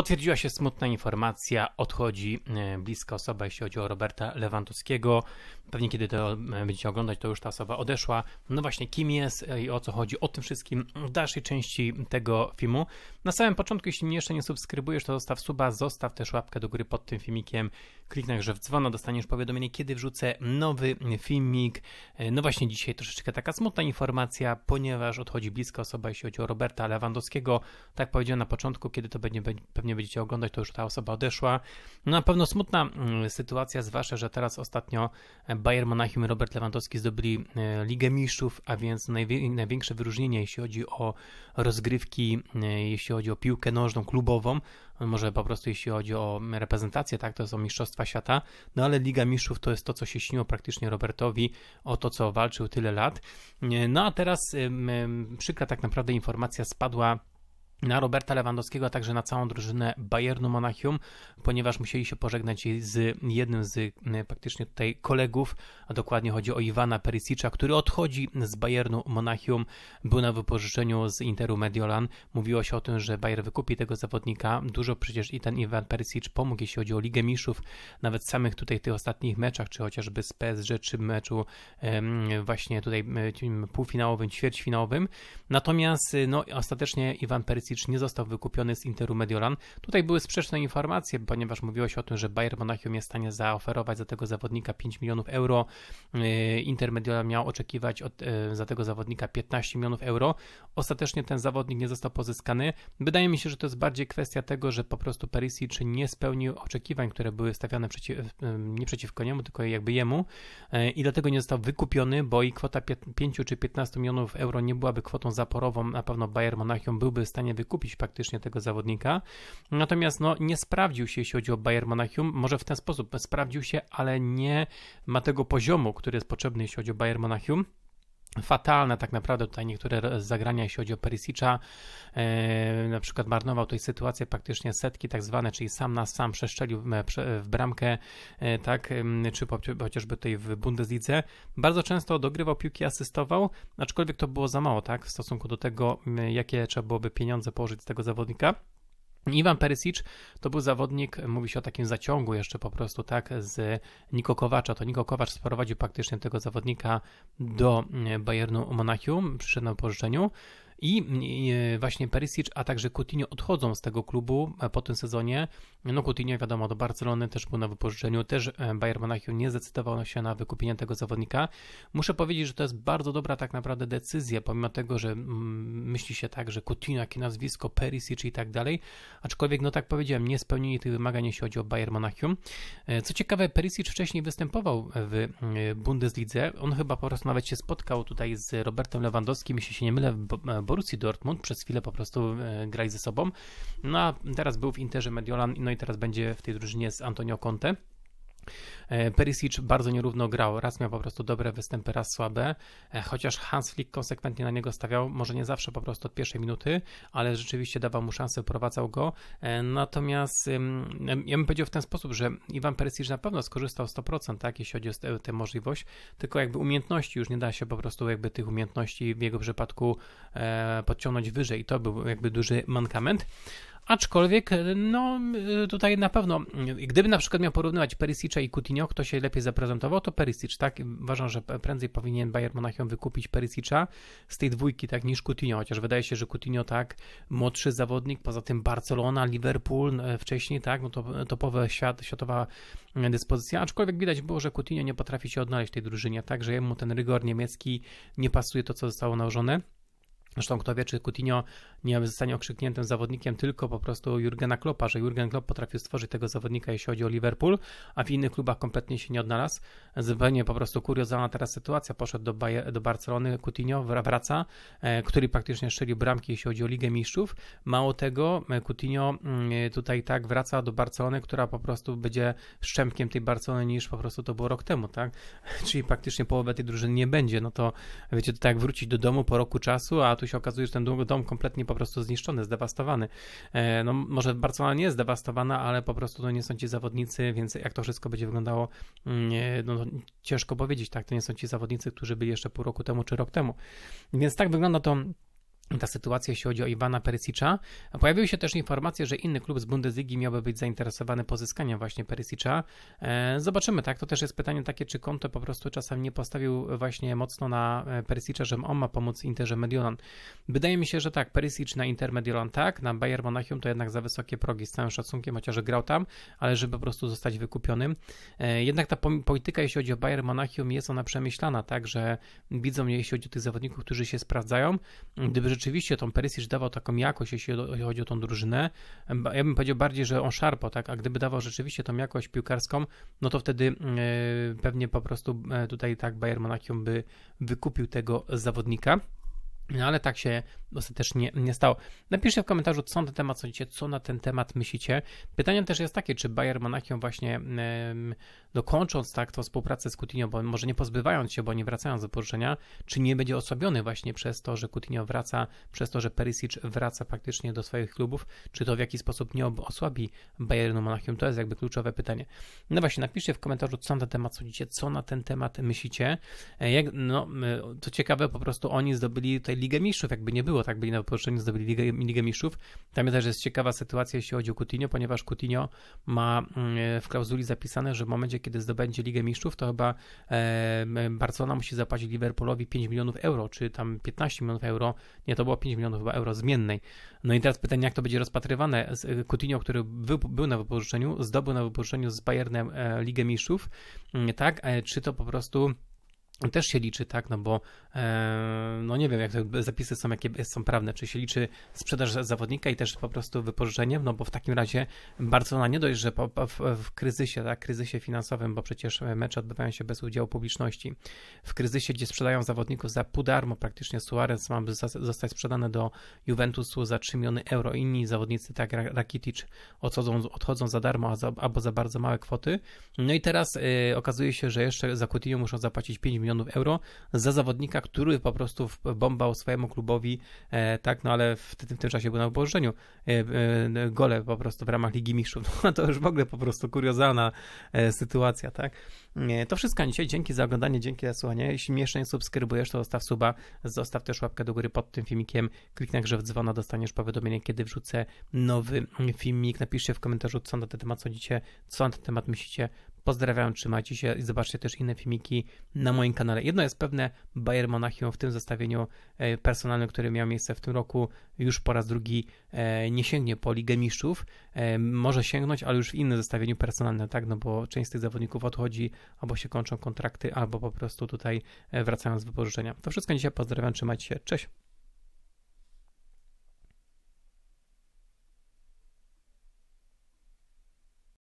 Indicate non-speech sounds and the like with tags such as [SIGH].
Potwierdziła się smutna informacja, odchodzi e, bliska osoba, jeśli chodzi o Roberta Lewandowskiego. Pewnie kiedy to e, będziecie oglądać, to już ta osoba odeszła. No właśnie, kim jest e, i o co chodzi, o tym wszystkim w dalszej części tego filmu. Na samym początku, jeśli mnie jeszcze nie subskrybujesz, to zostaw suba, zostaw też łapkę do góry pod tym filmikiem, kliknij grze w dzwona, dostaniesz powiadomienie, kiedy wrzucę nowy filmik. No właśnie, dzisiaj troszeczkę taka smutna informacja, ponieważ odchodzi bliska osoba, jeśli chodzi o Roberta Lewandowskiego. Tak powiedziałem na początku, kiedy to będzie pewnie nie będziecie oglądać, to już ta osoba odeszła. No, na pewno smutna mm, sytuacja, zwłaszcza, że teraz ostatnio Bayern Monachium i Robert Lewandowski zdobyli e, Ligę Mistrzów, a więc największe wyróżnienie, jeśli chodzi o rozgrywki, e, jeśli chodzi o piłkę nożną klubową, może po prostu jeśli chodzi o reprezentację, tak, to są Mistrzostwa Świata, no ale Liga Mistrzów to jest to, co się śniło praktycznie Robertowi, o to, co walczył tyle lat. E, no a teraz przykra tak naprawdę informacja spadła na Roberta Lewandowskiego, a także na całą drużynę Bayernu Monachium, ponieważ musieli się pożegnać z jednym z praktycznie mm, tutaj kolegów, a dokładnie chodzi o Iwana Perisicza, który odchodzi z Bayernu Monachium, był na wypożyczeniu z Interu Mediolan. Mówiło się o tym, że Bayer wykupi tego zawodnika. Dużo przecież i ten Iwan Perisic pomógł, jeśli chodzi o Ligę miszów, nawet samych tutaj tych ostatnich meczach, czy chociażby z PSG, czy meczu właśnie tutaj półfinałowym, ćwierćfinałowym. Natomiast no, ostatecznie Iwan Perisic Pulisic nie został wykupiony z Interu Mediolan. Tutaj były sprzeczne informacje, ponieważ mówiło się o tym, że Bayern Monachium jest w stanie zaoferować za tego zawodnika 5 milionów euro. Y, Inter Mediolan miał oczekiwać od, y, za tego zawodnika 15 milionów euro. Ostatecznie ten zawodnik nie został pozyskany. Wydaje mi się, że to jest bardziej kwestia tego, że po prostu Perisic nie spełnił oczekiwań, które były stawiane przeciw, nie przeciwko niemu, tylko jakby jemu y, i dlatego nie został wykupiony, bo i kwota 5 czy 15 milionów euro nie byłaby kwotą zaporową. Na pewno Bayern Monachium byłby w stanie wykupić praktycznie tego zawodnika. Natomiast no, nie sprawdził się, jeśli chodzi o Bayern Monachium. Może w ten sposób sprawdził się, ale nie ma tego poziomu, który jest potrzebny, jeśli chodzi o Bayern Monachium fatalne tak naprawdę tutaj niektóre zagrania, jeśli chodzi o Perisicza, e, na przykład marnował tej sytuację praktycznie setki tak zwane, czyli sam na sam przeszczelił w bramkę, e, tak, czy chociażby tutaj w Bundeslidze. Bardzo często dogrywał piłki, asystował, aczkolwiek to było za mało, tak, w stosunku do tego, jakie trzeba byłoby pieniądze położyć z tego zawodnika. Iwan Perisic to był zawodnik, mówi się o takim zaciągu jeszcze po prostu, tak, z Niko Kowacza. To Niko Kowacz sprowadził praktycznie tego zawodnika do mm, Bayernu Monachium, przyszedł na pożyczeniu. I e, właśnie Perisic, a także Coutinho odchodzą z tego klubu e, po tym sezonie. No Coutinho wiadomo do Barcelony też był na wypożyczeniu, też e, Bayern Monachium nie zdecydował się na wykupienie tego zawodnika. Muszę powiedzieć, że to jest bardzo dobra tak naprawdę decyzja, pomimo tego, że myśli się tak, że Coutinho, jakie nazwisko, Perisic i tak dalej, aczkolwiek no tak powiedziałem, nie spełnili tych wymagań, jeśli chodzi o Bayern Monachium. Co ciekawe, Perisic wcześniej występował w Bundeslidze, on chyba po prostu nawet się spotkał tutaj z Robertem Lewandowskim, jeśli się nie mylę, w Borussii Dortmund, przez chwilę po prostu e, grali ze sobą. No a teraz był w Interze Mediolan, no i teraz będzie w tej drużynie z Antonio Conte. E, Perisic bardzo nierówno grał. Raz miał po prostu dobre występy, raz słabe, e, chociaż Hans Flick konsekwentnie na niego stawiał, może nie zawsze po prostu od pierwszej minuty, ale rzeczywiście dawał mu szansę, prowadzał go. E, natomiast ja bym powiedział w ten sposób, że Iwan Perisic na pewno skorzystał 100%, tak, jeśli chodzi o tę możliwość, tylko jakby umiejętności już nie da się po prostu jakby tych umiejętności w jego przypadku podciągnąć wyżej i to był jakby duży mankament. Aczkolwiek, no y, tutaj na pewno, y, gdyby na przykład miał porównywać Perisicza i Coutinho, kto się lepiej zaprezentował, to Perisic, tak? Uważam, że prędzej powinien Bayern Monachium wykupić Perisicza z tej dwójki, tak, niż Coutinho, chociaż wydaje się, że Coutinho, tak, młodszy zawodnik, poza tym Barcelona, Liverpool e, wcześniej, tak, no to topowa świat, światowa e, dyspozycja, aczkolwiek widać było, że Coutinho nie potrafi się odnaleźć w tej drużynie, tak, że jemu ten rygor niemiecki nie pasuje to, co zostało nałożone. Zresztą kto wie, czy Coutinho nie zostanie okrzykniętym zawodnikiem tylko po prostu Jurgena Kloppa, że Jurgen Klopp potrafił stworzyć tego zawodnika, jeśli chodzi o Liverpool, a w innych klubach kompletnie się nie odnalazł. Zupełnie po prostu kuriozalna teraz sytuacja. Poszedł do, Bayer, do Barcelony, Coutinho wraca, e, który praktycznie strzelił bramki, jeśli chodzi o Ligę Mistrzów. Mało tego, e, Coutinho mm, e, tutaj tak wraca do Barcelony, która po prostu będzie szczępkiem tej Barcelony niż po prostu to było rok temu, tak? [LAUGHS] Czyli praktycznie połowę tej drużyny nie będzie. No to wiecie, to tak wrócić do domu po roku czasu, a tu się okazuje, że ten dom kompletnie po prostu zniszczony, zdewastowany. E, no może Barcelona nie jest zdewastowana, ale po prostu to nie są ci zawodnicy, więc jak to wszystko będzie wyglądało, mm, no ciężko powiedzieć, tak, to nie są ci zawodnicy, którzy byli jeszcze pół roku temu czy rok temu. Więc tak wygląda to ta sytuacja, jeśli chodzi o Iwana Perisicza. Pojawiły się też informacje, że inny klub z Bundesligi miałby być zainteresowany pozyskaniem właśnie Perisicza. E, zobaczymy, tak? To też jest pytanie takie, czy Konto po prostu czasem nie postawił właśnie mocno na e, Perisicza, że on ma pomóc Interze Mediolan. Wydaje mi się, że tak, Perisic na Inter Mediolan tak, na Bayern Monachium to jednak za wysokie progi, z całym szacunkiem, chociaż grał tam, ale żeby po prostu zostać wykupionym. E, jednak ta polityka, jeśli chodzi o Bayern Monachium, jest ona przemyślana, tak? Że widzą, jeśli chodzi o tych zawodników, którzy się sprawdzają. Gdyby rzeczywiście tą Perisic dawał taką jakość, jeśli chodzi o tą drużynę. Ja bym powiedział bardziej, że on szarpo, tak? A gdyby dawał rzeczywiście tą jakość piłkarską, no to wtedy e, pewnie po prostu e, tutaj tak Bayern Monachium by wykupił tego zawodnika. No ale tak się ostatecznie nie stało. Napiszcie w komentarzu, co na ten temat sądzicie, co na ten temat myślicie. Pytanie też jest takie, czy Bayern Monachium właśnie yy, dokończąc tak tą współpracę z Coutinho, bo może nie pozbywając się, bo nie wracając do poruszenia, czy nie będzie osłabiony właśnie przez to, że Coutinho wraca, przez to, że Perisic wraca faktycznie do swoich klubów, czy to w jakiś sposób nie osłabi Bayernu Monachium, to jest jakby kluczowe pytanie. No właśnie, napiszcie w komentarzu, co na ten temat sądzicie, co na ten temat myślicie. E, jak, no, e, to ciekawe, po prostu oni zdobyli tutaj Ligę Mistrzów, jakby nie było, tak byli na wypożyczeniu, zdobyli Ligę, Ligę Mistrzów. Tam też jest ciekawa sytuacja, jeśli chodzi o Coutinho, ponieważ Coutinho ma mm, e, w klauzuli zapisane, że w momencie, kiedy zdobędzie Ligę Mistrzów, to chyba e, Barcelona musi zapłacić Liverpoolowi 5 milionów euro, czy tam 15 milionów euro, nie, to było 5 milionów chyba euro zmiennej. No i teraz pytanie, jak to będzie rozpatrywane. E, Coutinho, który był na wypożyczeniu, zdobył na wypożyczeniu z Bayernem Ligę Mistrzów, mm, tak, czy to po prostu też się liczy, tak, no bo e, no nie wiem, jak te zapisy są, jakie są prawne, czy się liczy sprzedaż zawodnika i też po prostu wypożyczenie, no bo w takim razie Barcelona no nie dość, że po, po, w kryzysie, tak, kryzysie finansowym, bo przecież e, mecze odbywają się bez udziału publiczności, w kryzysie, gdzie sprzedają zawodników za pół darmo praktycznie, Suarez ma zostać sprzedany do Juventusu za 3 miliony euro, inni zawodnicy, tak, Rakitic odchodzą, odchodzą za darmo za, albo za bardzo małe kwoty, no i teraz e, okazuje się, że jeszcze za Coutinho muszą zapłacić 5 milionów milionów euro za zawodnika, który po prostu bombał swojemu klubowi, e, tak, no ale w tym, w tym czasie był na ubożeniu e, e, gole po prostu w ramach Ligi Mistrzów. [LAUGHS] No to już w ogóle po prostu kuriozalna sytuacja, tak. To wszystko dzisiaj. Dzięki za oglądanie, dzięki za słuchanie. Jeśli mnie jeszcze nie subskrybujesz, to zostaw suba, zostaw też łapkę do góry pod tym filmikiem, kliknij grze w dzwona, dostaniesz powiadomienie, kiedy wrzucę nowy filmik. Napiszcie w komentarzu, co na ten temat sądzicie, co na ten temat myślicie. Pozdrawiam, trzymajcie się i zobaczcie też inne filmiki na moim kanale. Jedno jest pewne, Bayern Monachium w tym zestawieniu e, personalnym, które miało miejsce w tym roku, już po raz drugi e, nie sięgnie po Ligę Mistrzów. E, może sięgnąć, ale już w innym zestawieniu personalnym, tak? No bo część z tych zawodników odchodzi, albo się kończą kontrakty, albo po prostu tutaj wracają z wypożyczenia. To wszystko dzisiaj, pozdrawiam, trzymajcie się, cześć!